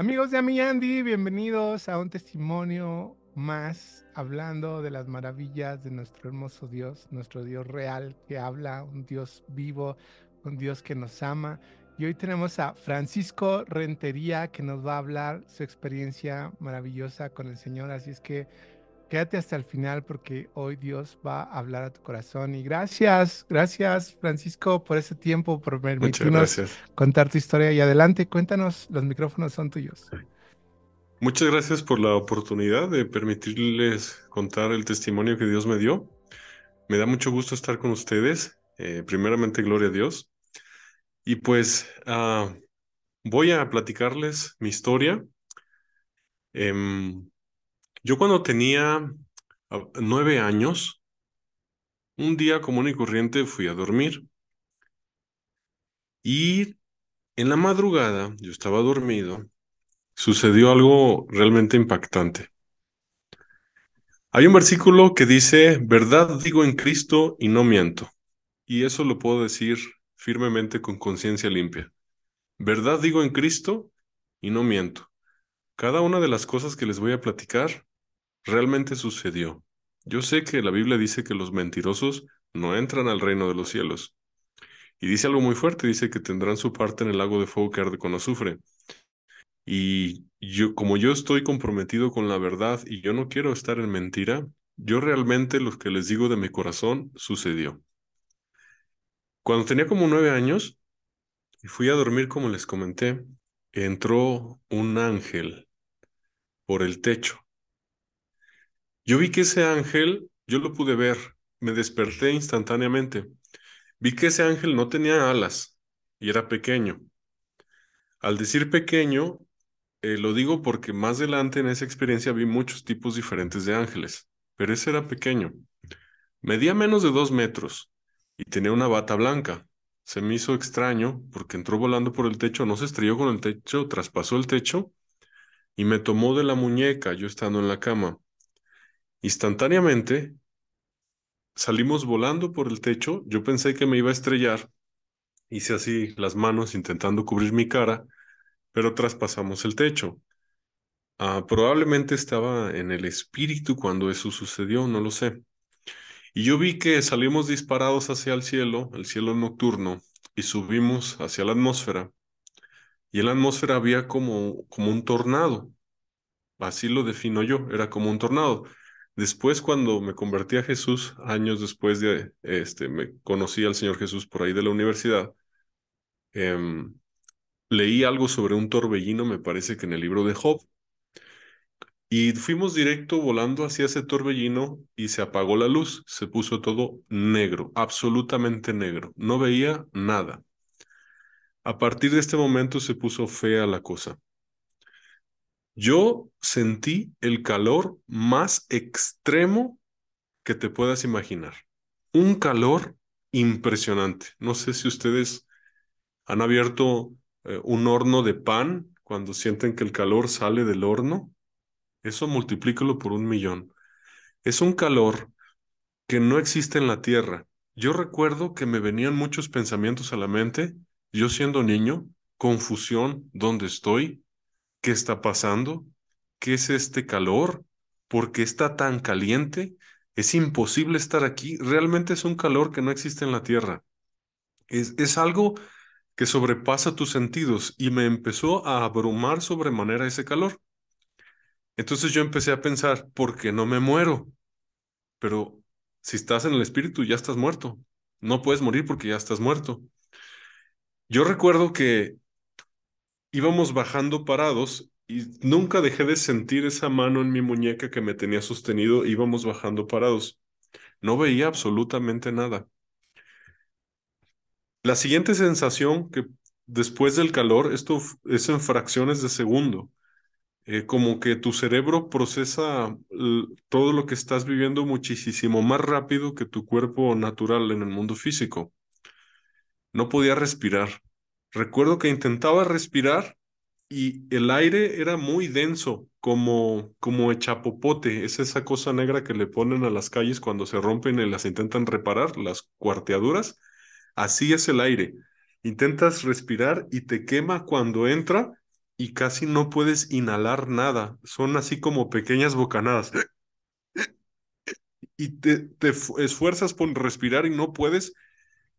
Amigos de Ami Andy, bienvenidos a un testimonio más hablando de las maravillas de nuestro hermoso Dios, nuestro Dios real que habla, un Dios vivo, un Dios que nos ama. Y hoy tenemos a Francisco Rentería que nos va a hablar su experiencia maravillosa con el Señor. Así es que Quédate hasta el final porque hoy Dios va a hablar a tu corazón. Y gracias, gracias Francisco por ese tiempo, por permitirnos contar tu historia. Y adelante, cuéntanos, los micrófonos son tuyos. Muchas gracias por la oportunidad de permitirles contar el testimonio que Dios me dio. Me da mucho gusto estar con ustedes. Eh, primeramente, gloria a Dios. Y pues ah, voy a platicarles mi historia. Em, yo cuando tenía ah, nueve años, un día común y corriente fui a dormir. Y en la madrugada, yo estaba dormido, sucedió algo realmente impactante. Hay un versículo que dice, verdad digo en Cristo y no miento. Y eso lo puedo decir firmemente con conciencia limpia. Verdad digo en Cristo y no miento. Cada una de las cosas que les voy a platicar realmente sucedió. Yo sé que la Biblia dice que los mentirosos no entran al reino de los cielos. Y dice algo muy fuerte, dice que tendrán su parte en el lago de fuego que arde con azufre. Y yo, como yo estoy comprometido con la verdad y yo no quiero estar en mentira, yo realmente lo que les digo de mi corazón sucedió. Cuando tenía como nueve años y fui a dormir, como les comenté, entró un ángel por el techo yo vi que ese ángel, yo lo pude ver, me desperté instantáneamente. Vi que ese ángel no tenía alas y era pequeño. Al decir pequeño, eh, lo digo porque más adelante en esa experiencia vi muchos tipos diferentes de ángeles, pero ese era pequeño. Medía menos de dos metros y tenía una bata blanca. Se me hizo extraño porque entró volando por el techo, no se estrelló con el techo, traspasó el techo y me tomó de la muñeca yo estando en la cama. Instantáneamente salimos volando por el techo, yo pensé que me iba a estrellar, hice así las manos intentando cubrir mi cara, pero traspasamos el techo. Ah, probablemente estaba en el espíritu cuando eso sucedió, no lo sé. Y yo vi que salimos disparados hacia el cielo, el cielo nocturno, y subimos hacia la atmósfera. Y en la atmósfera había como, como un tornado. Así lo defino yo, era como un tornado. Después, cuando me convertí a Jesús, años después de, este, me conocí al Señor Jesús por ahí de la universidad, em, leí algo sobre un torbellino, me parece que en el libro de Job, y fuimos directo volando hacia ese torbellino y se apagó la luz, se puso todo negro, absolutamente negro, no veía nada. A partir de este momento se puso fea la cosa. Yo sentí el calor más extremo que te puedas imaginar. Un calor impresionante. No sé si ustedes han abierto eh, un horno de pan cuando sienten que el calor sale del horno. Eso multiplícalo por un millón. Es un calor que no existe en la tierra. Yo recuerdo que me venían muchos pensamientos a la mente, yo siendo niño, confusión, ¿dónde estoy? ¿Qué está pasando? ¿Qué es este calor? ¿Por qué está tan caliente? Es imposible estar aquí. Realmente es un calor que no existe en la Tierra. Es, es algo que sobrepasa tus sentidos y me empezó a abrumar sobremanera ese calor. Entonces yo empecé a pensar, ¿por qué no me muero? Pero si estás en el espíritu ya estás muerto. No puedes morir porque ya estás muerto. Yo recuerdo que íbamos bajando parados y nunca dejé de sentir esa mano en mi muñeca que me tenía sostenido, íbamos bajando parados. No veía absolutamente nada. La siguiente sensación que después del calor, esto es en fracciones de segundo, eh, como que tu cerebro procesa todo lo que estás viviendo muchísimo más rápido que tu cuerpo natural en el mundo físico. No podía respirar, Recuerdo que intentaba respirar y el aire era muy denso, como, como echapopote. Es esa cosa negra que le ponen a las calles cuando se rompen y las intentan reparar, las cuarteaduras. Así es el aire. Intentas respirar y te quema cuando entra y casi no puedes inhalar nada. Son así como pequeñas bocanadas. Y te, te esfuerzas por respirar y no puedes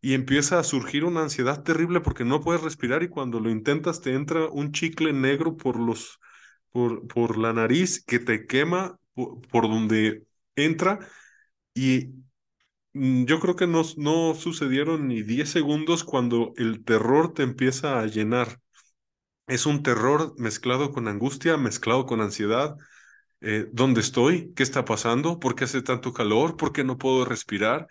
y empieza a surgir una ansiedad terrible porque no puedes respirar y cuando lo intentas te entra un chicle negro por los por, por la nariz que te quema por, donde entra y mm, yo creo que no, no sucedieron ni 10 segundos cuando el terror te empieza a llenar. Es un terror mezclado con angustia, mezclado con ansiedad. Eh, ¿Dónde estoy? ¿Qué está pasando? ¿Por qué hace tanto calor? ¿Por qué no puedo respirar?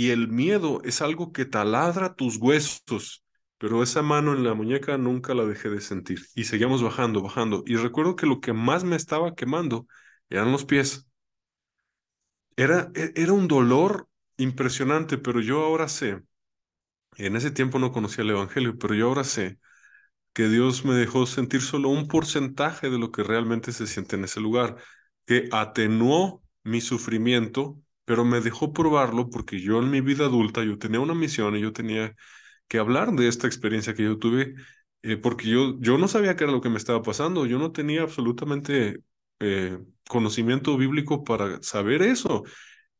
Y el miedo es algo que taladra tus huesos, pero esa mano en la muñeca nunca la dejé de sentir. Y seguíamos bajando, bajando. Y recuerdo que lo que más me estaba quemando eran los pies. Era, e, era un dolor impresionante, pero yo ahora sé, en ese tiempo no conocía el Evangelio, pero yo ahora sé que Dios me dejó sentir solo un porcentaje de lo que realmente se siente en ese lugar, que atenuó mi sufrimiento pero me dejó probarlo porque yo en mi vida adulta yo tenía una misión y yo tenía que hablar de esta experiencia que yo tuve eh, porque yo, yo no sabía qué era lo que me estaba pasando, yo no tenía absolutamente eh, conocimiento bíblico para saber eso.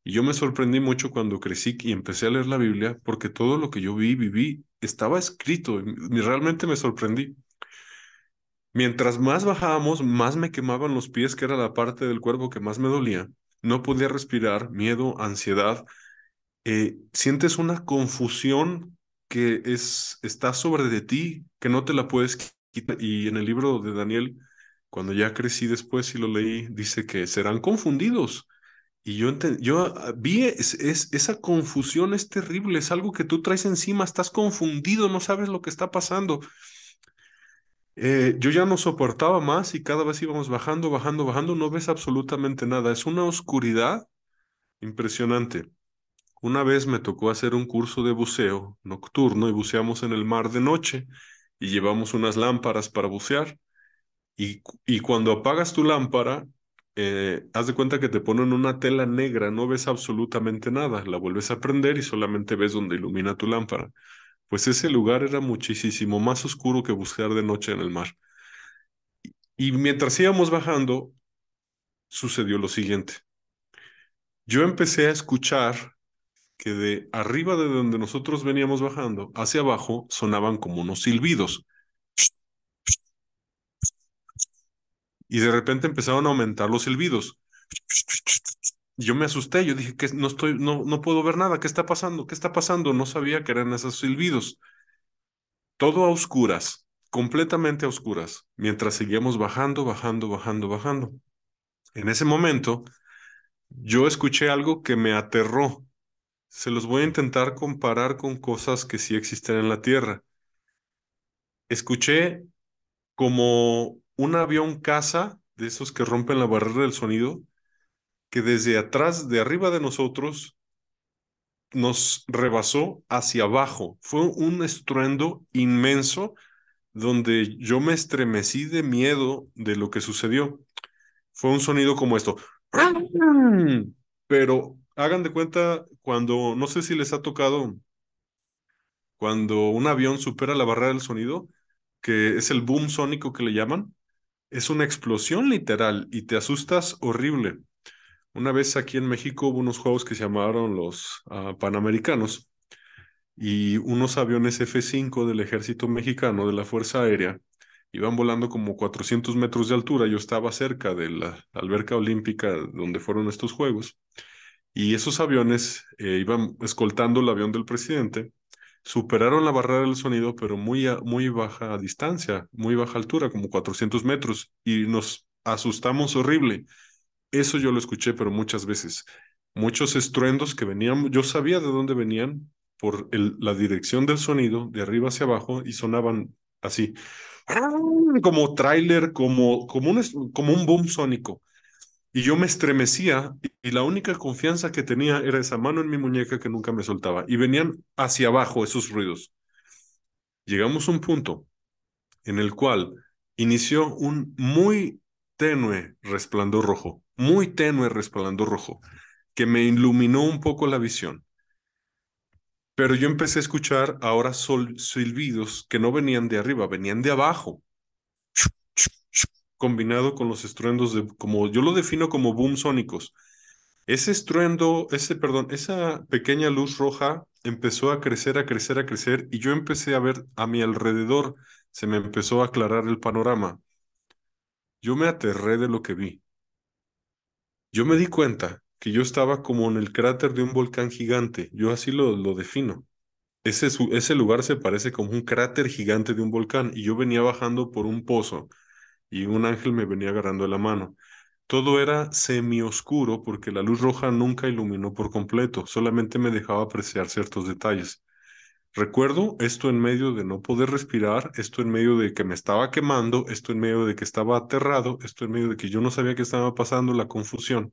Y yo me sorprendí mucho cuando crecí y empecé a leer la Biblia porque todo lo que yo vi, viví, estaba escrito y realmente me sorprendí. Mientras más bajábamos, más me quemaban los pies, que era la parte del cuerpo que más me dolía no podía respirar, miedo, ansiedad. Eh, sientes una confusión que es, está sobre de ti, que no te la puedes quitar. Y en el libro de Daniel, cuando ya crecí después y lo leí, dice que serán confundidos. Y yo, yo ah, vi, esa confusión es terrible, es algo que tú traes encima, estás confundido, no sabes lo que está pasando. Eh, yo ya no soportaba más y cada vez íbamos bajando, bajando, bajando, no ves absolutamente nada. Es una oscuridad impresionante. Una vez me tocó hacer un curso de buceo nocturno y buceamos en el mar de noche y llevamos unas lámparas para bucear. Y, y cuando apagas tu lámpara, eh, haz de cuenta que te ponen una tela negra, no ves absolutamente nada, la vuelves a prender y solamente ves donde ilumina tu lámpara pues ese lugar era muchísimo más oscuro que buscar de noche en el mar. Y mientras íbamos bajando, sucedió lo siguiente. Yo empecé a escuchar que de arriba de donde nosotros veníamos bajando, hacia abajo, sonaban como unos silbidos. Y de repente empezaron a aumentar los silbidos yo me asusté, yo dije que no estoy, no, no puedo ver nada, ¿qué está pasando? ¿Qué está pasando? No sabía que eran esos silbidos. Todo a oscuras, completamente a oscuras, mientras seguíamos bajando, bajando, bajando, bajando. En ese momento, yo escuché algo que me aterró. Se los voy a intentar comparar con cosas que sí existen en la Tierra. Escuché como un avión caza, de esos que rompen la barrera del sonido, que desde atrás, de arriba de nosotros, nos rebasó hacia abajo. Fue un estruendo inmenso donde yo me estremecí de miedo de lo que sucedió. Fue un sonido como esto. Pero hagan de cuenta cuando, no sé si les ha tocado, cuando un avión supera la barrera del sonido, que es el boom sónico que le llaman, es una explosión literal y te asustas horrible. Una vez aquí en México hubo unos juegos que se llamaron los ah, Panamericanos y unos aviones F-5 del ejército mexicano, de la Fuerza Aérea, iban volando como 400 metros de altura. Yo estaba cerca de la alberca olímpica donde fueron estos juegos y esos aviones eh, iban escoltando el avión del presidente. Superaron la barrera del sonido, pero muy, muy baja distancia, muy baja altura, como 400 metros, y nos asustamos horrible eso yo lo escuché, pero muchas veces. Muchos estruendos que venían, yo sabía de dónde venían por la dirección del sonido, de arriba hacia abajo, y sonaban así, como tráiler, como, como, un, como un boom sónico. Y yo me estremecía y la única confianza que tenía era esa mano en mi muñeca que nunca me soltaba. Y venían hacia abajo esos ruidos. Llegamos a un punto en el cual inició un muy tenue resplandor rojo muy tenue resplandor rojo, que me iluminó un poco la visión. Pero yo empecé a escuchar ahora silbidos que no venían de arriba, venían de abajo, combinado con los estruendos de, como yo lo defino como boom sónicos. Ese estruendo, ese, perdón, esa pequeña luz roja empezó a crecer, a crecer, a crecer, y yo empecé a ver a mi alrededor, se me empezó a aclarar el panorama. Yo me aterré de lo que vi. Yo me di cuenta que yo estaba como en el cráter de un volcán gigante, yo así lo, defino. Ese, ese lugar se parece como un cráter gigante de un volcán y yo venía bajando por un pozo y un ángel me venía agarrando la mano. Todo era semioscuro porque la luz roja nunca iluminó por completo, solamente me dejaba apreciar ciertos detalles. Recuerdo esto en medio de no poder respirar, esto en medio de que me estaba quemando, esto en medio de que estaba aterrado, esto en medio de que yo no sabía qué estaba pasando, la confusión.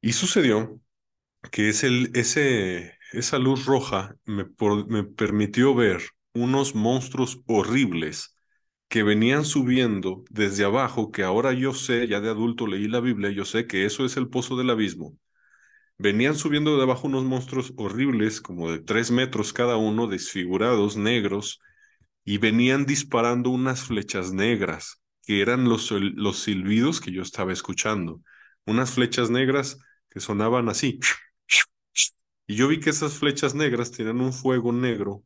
Y sucedió que es el, ese, esa luz roja me, me permitió ver unos monstruos horribles que venían subiendo desde abajo, que ahora yo sé, ya de adulto leí la Biblia, yo sé que eso es el pozo del abismo, Venían subiendo de abajo unos monstruos horribles, como de tres metros cada uno, desfigurados, negros, y venían disparando unas flechas negras, que eran los, los silbidos que yo estaba escuchando. Unas flechas negras que sonaban así. Y yo vi que esas flechas negras tenían un fuego negro,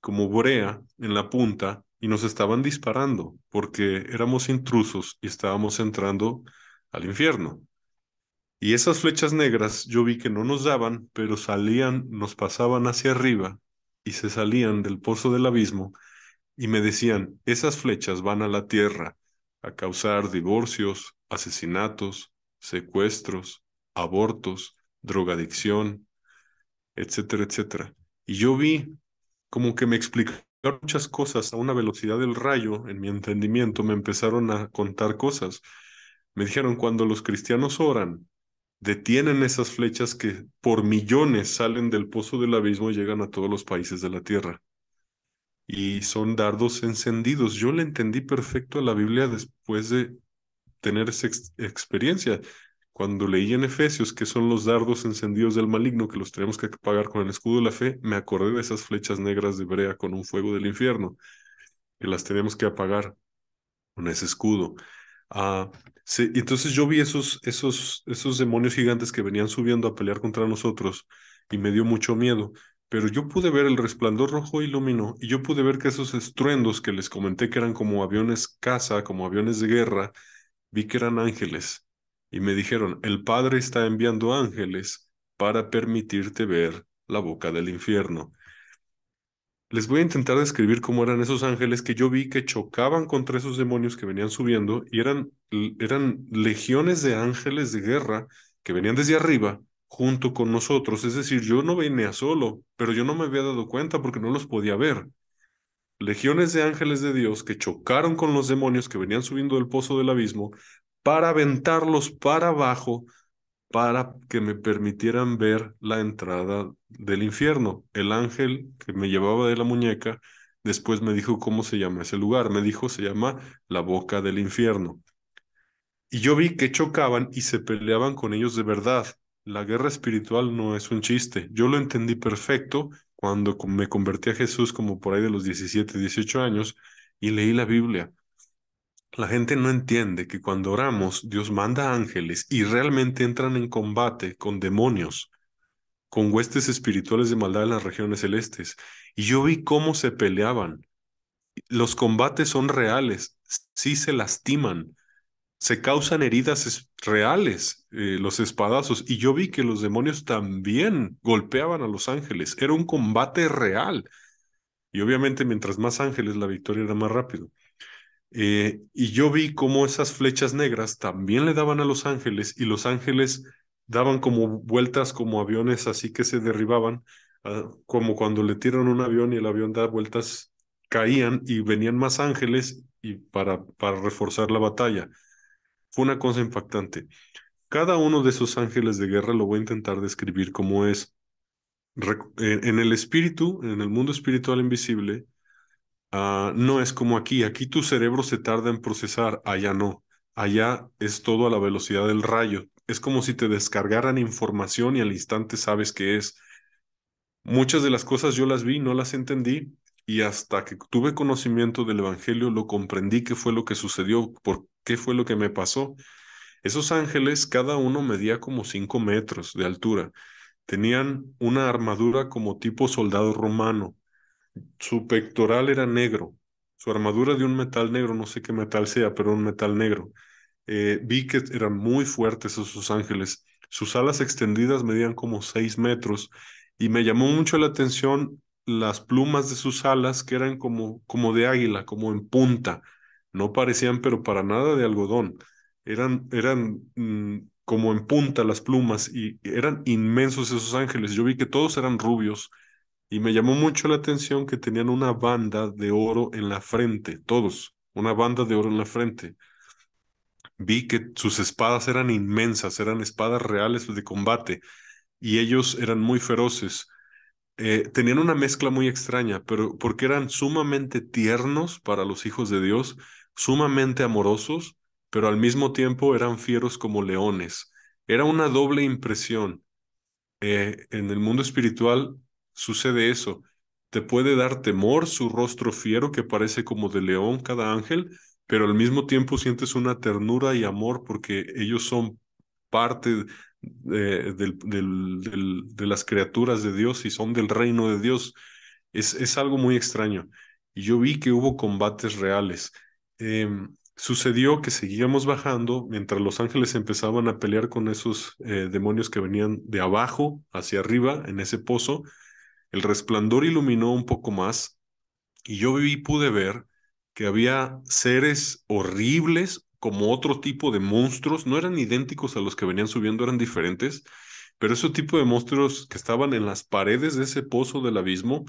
como borea, en la punta, y nos estaban disparando, porque éramos intrusos y estábamos entrando al infierno. Y esas flechas negras yo vi que no nos daban, pero salían, nos pasaban hacia arriba y se salían del pozo del abismo y me decían, esas flechas van a la tierra a causar divorcios, asesinatos, secuestros, abortos, drogadicción, etcétera, etcétera. Y yo vi como que me explicaron muchas cosas a una velocidad del rayo, en mi entendimiento, me empezaron a contar cosas. Me dijeron, cuando los cristianos oran, detienen esas flechas que por millones salen del pozo del abismo y llegan a todos los países de la tierra. Y son dardos encendidos. Yo le entendí perfecto a la Biblia después de tener esa experiencia. Cuando leí en Efesios que son los dardos encendidos del maligno que los tenemos que apagar con el escudo de la fe, me acordé de esas flechas negras de brea con un fuego del infierno, que las tenemos que apagar con ese escudo. Ah, Sí, entonces yo vi esos, esos, esos demonios gigantes que venían subiendo a pelear contra nosotros y me dio mucho miedo. Pero yo pude ver el resplandor rojo iluminó y yo pude ver que esos estruendos que les comenté que eran como aviones caza, como aviones de guerra, vi que eran ángeles. Y me dijeron, el Padre está enviando ángeles para permitirte ver la boca del infierno. Les voy a intentar describir cómo eran esos ángeles que yo vi que chocaban contra esos demonios que venían subiendo y eran, eran legiones de ángeles de guerra que venían desde arriba junto con nosotros. Es decir, yo no venía solo, pero yo no me había dado cuenta porque no los podía ver. Legiones de ángeles de Dios que chocaron con los demonios que venían subiendo del pozo del abismo para aventarlos para abajo para que me permitieran ver la entrada del infierno. El ángel que me llevaba de la muñeca después me dijo cómo se llama ese lugar. Me dijo se llama la boca del infierno. Y yo vi que chocaban y se peleaban con ellos de verdad. La guerra espiritual no es un chiste. Yo lo entendí perfecto cuando me convertí a Jesús como por ahí de los 17, 18 años y leí la Biblia. La gente no entiende que cuando oramos Dios manda ángeles y realmente entran en combate con demonios, con huestes espirituales de maldad en las regiones celestes. Y yo vi cómo se peleaban. Los combates son reales, sí se lastiman, se causan heridas reales, eh, los espadazos. Y yo vi que los demonios también golpeaban a los ángeles. Era un combate real. Y obviamente mientras más ángeles, la victoria era más rápido. Eh, y yo vi cómo esas flechas negras también le daban a los ángeles y los ángeles daban como vueltas como aviones así que se derribaban, ah, como cuando le tiran un avión y el avión da vueltas, caían y venían más ángeles y para, para reforzar la batalla. Fue una cosa impactante. Cada uno de esos ángeles de guerra lo voy a intentar describir como es. Eh, en el espíritu, en el mundo espiritual invisible, Ah, no es como aquí, aquí tu cerebro se tarda en procesar, allá no, allá es todo a la velocidad del rayo. Es como si te descargaran información y al instante sabes qué es. Muchas de las cosas yo las vi, no las entendí y hasta que tuve conocimiento del Evangelio lo comprendí qué fue lo que sucedió, por qué fue lo que me pasó. Esos ángeles, cada uno medía como cinco metros de altura. Tenían una armadura como tipo soldado romano, su pectoral era negro, su armadura de un metal negro, no sé qué metal sea, pero un metal negro. Eh, vi que eran muy fuertes esos ángeles. Sus alas extendidas medían como seis metros y me llamó mucho la atención las plumas de sus alas que eran como, como de águila, como en punta. No parecían, pero para nada de algodón. Eran, eran mm, como en punta las plumas y eran inmensos esos ángeles. Yo vi que todos eran rubios y me llamó mucho la atención que tenían una banda de oro en la frente, todos, una banda de oro en la frente. Vi que sus espadas eran inmensas, eran espadas reales de combate y ellos eran muy feroces. Eh, tenían una mezcla muy extraña, pero porque eran sumamente tiernos para los hijos de Dios, sumamente amorosos, pero al mismo tiempo eran fieros como leones. Era una doble impresión. Eh, en el mundo espiritual Sucede eso. Te puede dar temor su rostro fiero que parece como de león cada ángel, pero al mismo tiempo sientes una ternura y amor porque ellos son parte eh, de, las criaturas de Dios y son del reino de Dios. Es, es algo muy extraño. Y yo vi que hubo combates reales. Em, sucedió que seguíamos bajando mientras los ángeles empezaban a pelear con esos eh, demonios que venían de abajo hacia arriba en ese pozo el resplandor iluminó un poco más y yo vi pude ver que había seres horribles como otro tipo de monstruos, no eran idénticos a los que venían subiendo, eran diferentes, pero ese tipo de monstruos que estaban en las paredes de ese pozo del abismo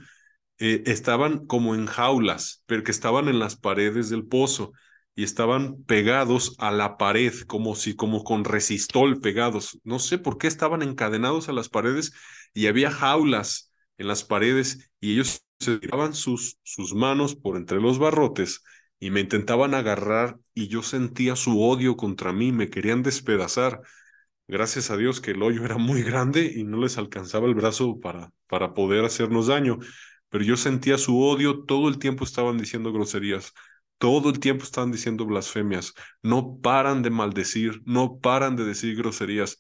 eh, estaban como en jaulas, pero que estaban en las paredes del pozo y estaban pegados a la pared, como si, como con resistol pegados. No sé por qué estaban encadenados a las paredes y había jaulas en las paredes y ellos se tiraban sus, sus manos por entre los barrotes y me intentaban agarrar y yo sentía su odio contra mí, me querían despedazar. Gracias a Dios que el hoyo era muy grande y no les alcanzaba el brazo para, para poder hacernos daño, pero yo sentía su odio, todo el tiempo estaban diciendo groserías, todo el tiempo estaban diciendo blasfemias, no paran de maldecir, no paran de decir groserías.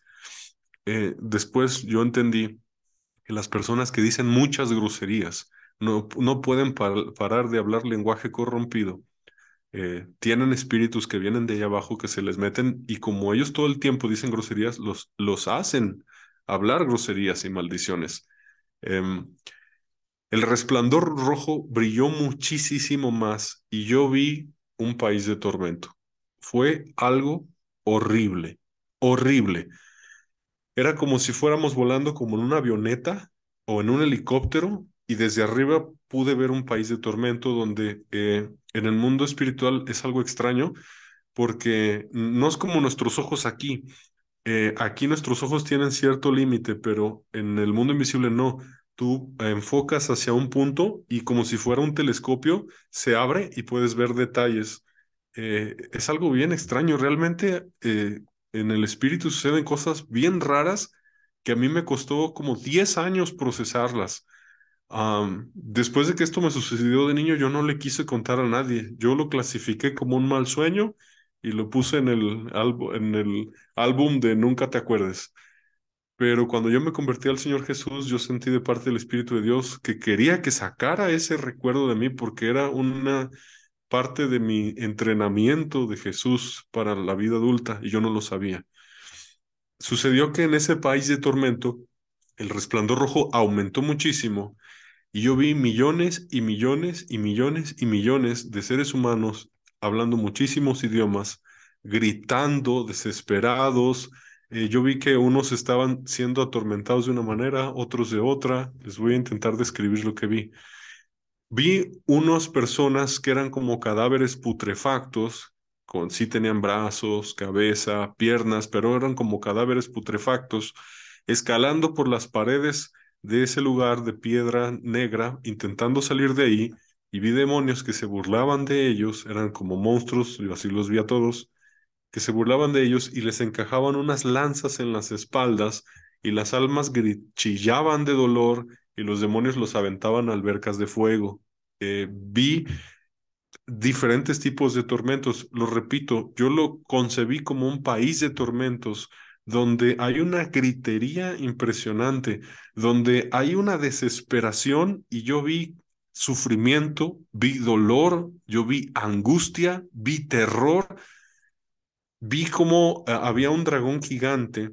Eh, después yo entendí que las personas que dicen muchas groserías no, pueden parar de hablar lenguaje corrompido. Eh, tienen espíritus que vienen de allá abajo que se les meten y como ellos todo el tiempo dicen groserías, los, hacen hablar groserías y maldiciones. Em, el resplandor rojo brilló muchísimo más y yo vi un país de tormento. Fue algo horrible, horrible. Era como si fuéramos volando como en una avioneta o en un helicóptero y desde arriba pude ver un país de tormento donde eh, en el mundo espiritual es algo extraño porque no es como nuestros ojos aquí. Eh, aquí nuestros ojos tienen cierto límite, pero en el mundo invisible no. Tú eh, enfocas hacia un punto y como si fuera un telescopio, se abre y puedes ver detalles. es algo bien extraño. Realmente en el espíritu suceden cosas bien raras que a mí me costó como 10 años procesarlas. después de que esto me sucedió de niño, yo no le quise contar a nadie. Yo lo clasifiqué como un mal sueño y lo puse en el álbum de Nunca te acuerdes. Pero cuando yo me convertí al Señor Jesús, yo sentí de parte del Espíritu de Dios que quería que sacara ese recuerdo de mí porque era una parte de mi entrenamiento de Jesús para la vida adulta y yo no lo sabía. Sucedió que en ese país de tormento el resplandor rojo aumentó muchísimo y yo vi millones y millones y millones y millones de seres humanos hablando muchísimos idiomas, gritando, desesperados. Eh, yo vi que unos estaban siendo atormentados de una manera, otros de otra. Les voy a intentar describir lo que vi vi unas personas que eran como cadáveres putrefactos, con sí tenían brazos, cabeza, piernas, pero eran como cadáveres putrefactos, escalando por las paredes de ese lugar de piedra negra, intentando salir de ahí, y vi demonios que se burlaban de ellos, eran como monstruos, yo así los vi a todos, que se burlaban de ellos y les encajaban unas lanzas en las espaldas, y las almas chillaban de dolor y los demonios los aventaban a albercas de fuego. Eh, vi diferentes tipos de tormentos. Lo repito, yo lo concebí como un país de tormentos donde hay una gritería impresionante, donde hay una desesperación y yo vi sufrimiento, vi dolor, yo vi angustia, vi terror, vi como eh, había un dragón gigante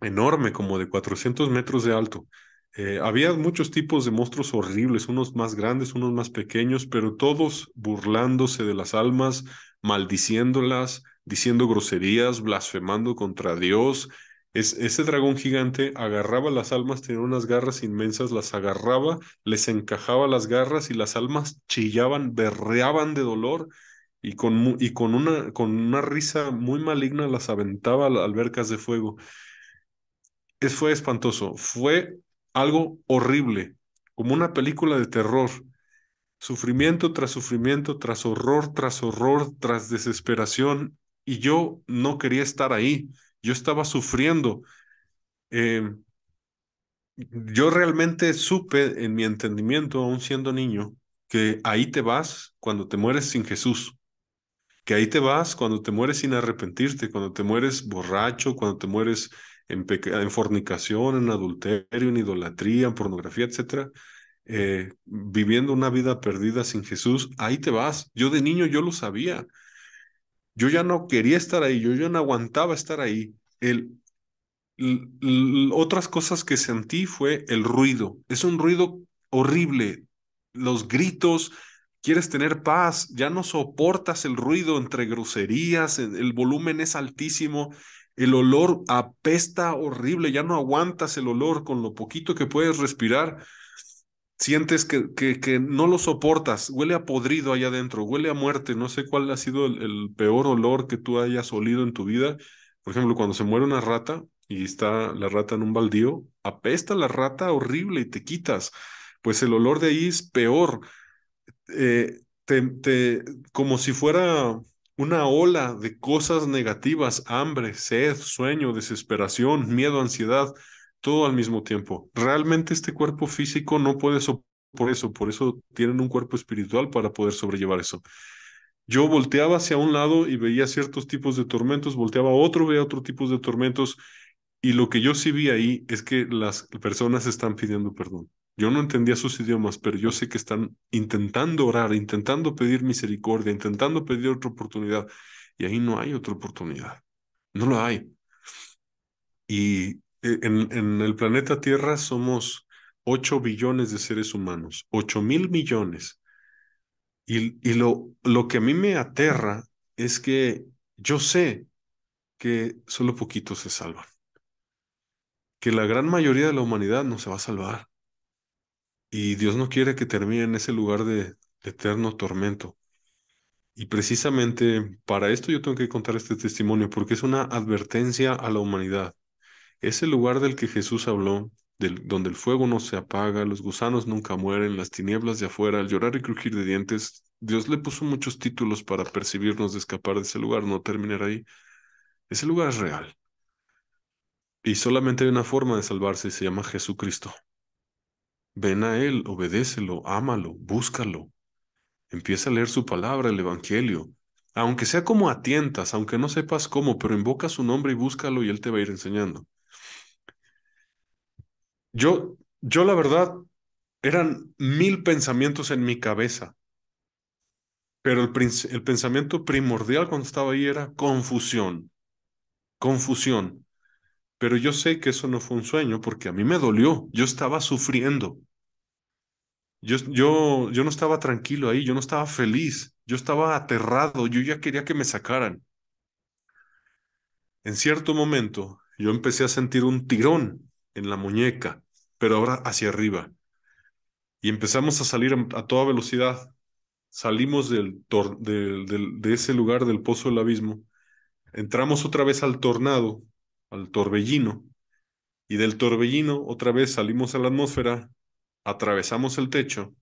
enorme, como de 400 metros de alto, eh, había muchos tipos de monstruos horribles, unos más grandes, unos más pequeños, pero todos burlándose de las almas, maldiciéndolas, diciendo groserías, blasfemando contra Dios. ese dragón gigante agarraba las almas, tenía unas garras inmensas, las agarraba, les encajaba las garras y las almas chillaban, berreaban de dolor y con, y con, una, con una risa muy maligna las aventaba a albercas de fuego. Es, fue espantoso, fue algo horrible, como una película de terror. Sufrimiento tras sufrimiento, tras horror, tras horror, tras desesperación. Y yo no quería estar ahí. Yo estaba sufriendo. Em, yo realmente supe en mi entendimiento, aún siendo niño, que ahí te vas cuando te mueres sin Jesús, que ahí te vas cuando te mueres sin arrepentirte, cuando te mueres borracho, cuando te mueres en, fornicación, en adulterio, en idolatría, en pornografía, etcétera, eh, viviendo una vida perdida sin Jesús, ahí te vas. Yo de niño yo lo sabía. Yo ya no quería estar ahí, yo ya no aguantaba estar ahí. otras cosas que sentí fue el ruido. Es un ruido horrible. Los gritos, quieres tener paz, ya no soportas el ruido entre groserías, el volumen es altísimo el olor apesta horrible, ya no aguantas el olor con lo poquito que puedes respirar. Sientes que, que, no lo soportas, huele a podrido allá adentro, huele a muerte. No sé cuál ha sido el, peor olor que tú hayas olido en tu vida. Por ejemplo, cuando se muere una rata y está la rata en un baldío, apesta la rata horrible y te quitas. Pues el olor de ahí es peor. Eh, te, te, como si fuera una ola de cosas negativas, hambre, sed, sueño, desesperación, miedo, ansiedad, todo al mismo tiempo. Realmente este cuerpo físico no puede soportar eso, por eso tienen un cuerpo espiritual para poder sobrellevar eso. Yo volteaba hacia un lado y veía ciertos tipos de tormentos, volteaba a otro, veía otro tipo de tormentos, y lo que yo sí vi ahí es que las personas están pidiendo perdón. Yo no entendía sus idiomas, pero yo sé que están intentando orar, intentando pedir misericordia, intentando pedir otra oportunidad. Y ahí no hay otra oportunidad. No lo hay. Y eh, en, el planeta Tierra somos 8 billones de seres humanos, 8 mil millones. Y, y lo, lo que a mí me aterra es que yo sé que solo poquitos se salvan, que la gran mayoría de la humanidad no se va a salvar. Y Dios no quiere que termine en ese lugar de, eterno tormento. Y precisamente para esto yo tengo que contar este testimonio, porque es una advertencia a la humanidad. Ese lugar del que Jesús habló, del, donde el fuego no se apaga, los gusanos nunca mueren, las tinieblas de afuera, el llorar y crujir de dientes, Dios le puso muchos títulos para percibirnos de escapar de ese lugar, no terminar ahí. Ese lugar es real. Y solamente hay una forma de salvarse y se llama Jesucristo. Ven a Él, obedécelo, ámalo, búscalo. Empieza a leer su palabra, el Evangelio. Aunque sea como atientas, aunque no sepas cómo, pero invoca su nombre y búscalo y Él te va a ir enseñando. Yo, yo la verdad, eran mil pensamientos en mi cabeza, pero el, el pensamiento primordial cuando estaba ahí era confusión, confusión. Pero yo sé que eso no fue un sueño porque a mí me dolió, yo estaba sufriendo. Yo, yo, yo no estaba tranquilo ahí, yo no estaba feliz, yo estaba aterrado, yo ya quería que me sacaran. En cierto momento yo empecé a sentir un tirón en la muñeca, pero ahora hacia arriba. Y empezamos a salir a toda velocidad. Salimos del, de ese lugar del pozo del abismo. Entramos otra vez al tornado al torbellino, y del torbellino otra vez salimos a la atmósfera, atravesamos el techo,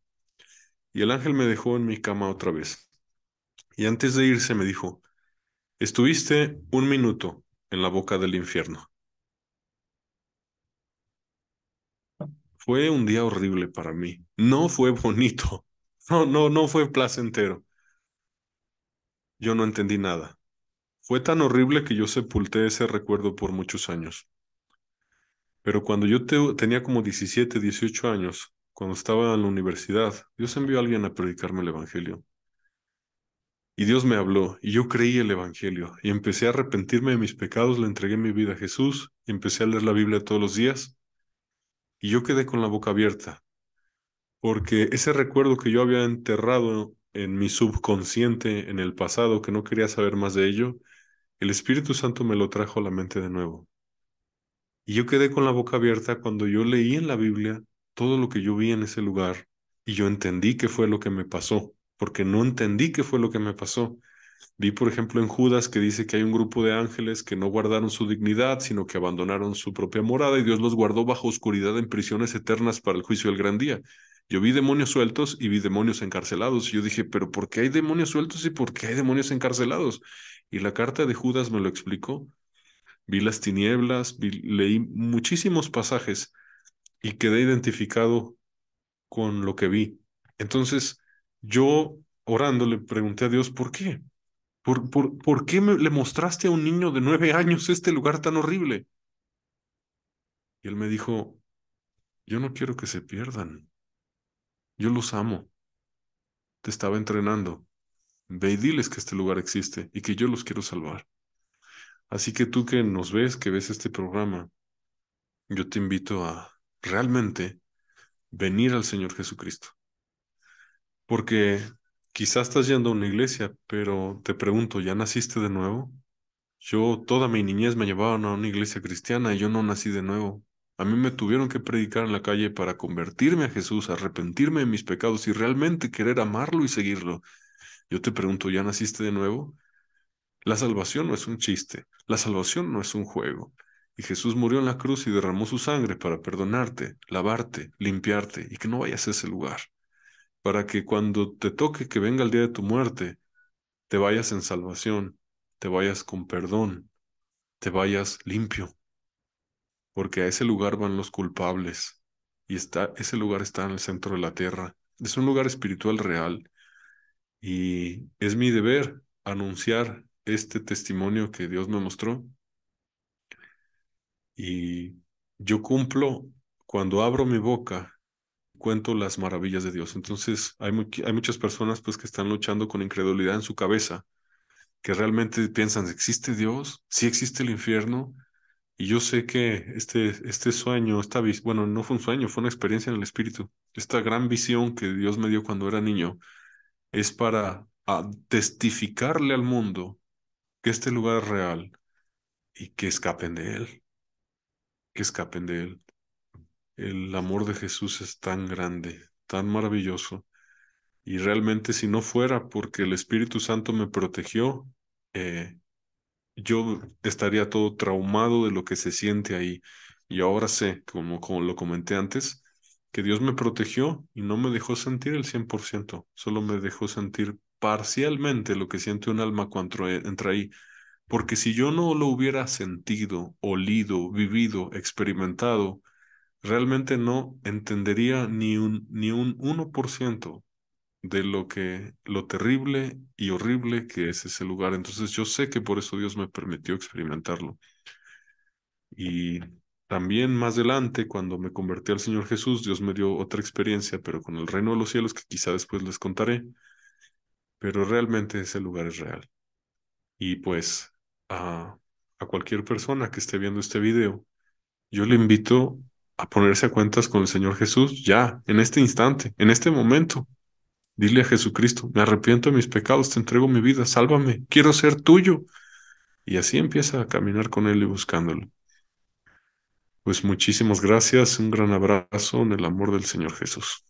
y el ángel me dejó en mi cama otra vez. Y antes de irse me dijo, estuviste un minuto en la boca del infierno. Fue un día horrible para mí. No fue bonito. No, no, no fue placentero. Yo no entendí nada. Fue tan horrible que yo sepulté ese recuerdo por muchos años. Pero cuando yo tenía como 17, 18 años, cuando estaba en la universidad, Dios envió a alguien a predicarme el Evangelio. Y Dios me habló, y yo creí el Evangelio, y empecé a arrepentirme de mis pecados, le entregué mi vida a Jesús, empecé a leer la Biblia todos los días, y yo quedé con la boca abierta, porque ese recuerdo que yo había enterrado en mi subconsciente en el pasado, que no quería saber más de ello, el Espíritu Santo me lo trajo a la mente de nuevo. Y yo quedé con la boca abierta cuando yo leí en la Biblia todo lo que yo vi en ese lugar y yo entendí qué fue lo que me pasó, porque no entendí qué fue lo que me pasó. Vi, por ejemplo, en Judas que dice que hay un grupo de ángeles que no guardaron su dignidad, sino que abandonaron su propia morada y Dios los guardó bajo oscuridad en prisiones eternas para el juicio del gran día. Yo vi demonios sueltos y vi demonios encarcelados. Y yo dije, pero ¿por qué hay demonios sueltos y por qué hay demonios encarcelados? Y la carta de Judas me lo explicó. Vi las tinieblas, leí muchísimos pasajes y quedé identificado con lo que vi. Entonces, yo orando le pregunté a Dios, ¿por qué? ¿Por, por, qué me, le mostraste a un niño de nueve años este lugar tan horrible? Y él me dijo, yo no quiero que se pierdan yo los amo. Te estaba entrenando. Ve y diles que este lugar existe y que yo los quiero salvar. Así que tú que nos ves, que ves este programa, yo te invito a realmente venir al Señor Jesucristo. Porque quizás estás yendo a una iglesia, pero te pregunto, ¿ya naciste de nuevo? Yo toda mi niñez me llevaban a una iglesia cristiana y yo no nací de nuevo. A mí me tuvieron que predicar en la calle para convertirme a Jesús, arrepentirme de mis pecados y realmente querer amarlo y seguirlo. Yo te pregunto, ¿ya naciste de nuevo? La salvación no es un chiste, la salvación no es un juego. Y Jesús murió en la cruz y derramó su sangre para perdonarte, lavarte, limpiarte y que no vayas a ese lugar. Para que cuando te toque que venga el día de tu muerte, te vayas en salvación, te vayas con perdón, te vayas limpio porque a ese lugar van los culpables y está, ese lugar está en el centro de la tierra. Es un lugar espiritual real y es mi deber anunciar este testimonio que Dios me mostró. Y yo cumplo cuando abro mi boca cuento las maravillas de Dios. Entonces, hay, hay muchas personas pues que están luchando con incredulidad en su cabeza, que realmente piensan, ¿existe Dios? ¿Sí existe el infierno? Y yo sé que este, este sueño, esta bueno, no fue un sueño, fue una experiencia en el espíritu. Esta gran visión que Dios me dio cuando era niño es para ah, testificarle al mundo que este lugar es real y que escapen de él. Que escapen de él. El amor de Jesús es tan grande, tan maravilloso. Y realmente si no fuera porque el Espíritu Santo me protegió, eh, yo estaría todo traumado de lo que se siente ahí. Y ahora sé, como, como lo comenté antes, que Dios me protegió y no me dejó sentir el 100%, solo me dejó sentir parcialmente lo que siente un alma cuando entra ahí. Porque si yo no lo hubiera sentido, olido, vivido, experimentado, realmente no entendería ni un, ni un 1% de lo que lo terrible y horrible que es ese lugar. Entonces yo sé que por eso Dios me permitió experimentarlo. Y también más adelante, cuando me convertí al Señor Jesús, Dios me dio otra experiencia, pero con el reino de los cielos, que quizá después les contaré. Pero realmente ese lugar es real. Y pues a, a cualquier persona que esté viendo este video, yo le invito a ponerse a cuentas con el Señor Jesús ya, en este instante, en este momento, Dile a Jesucristo, me arrepiento de mis pecados, te entrego mi vida, sálvame, quiero ser tuyo. Y así empieza a caminar con Él y buscándolo. Pues muchísimas gracias, un gran abrazo en el amor del Señor Jesús.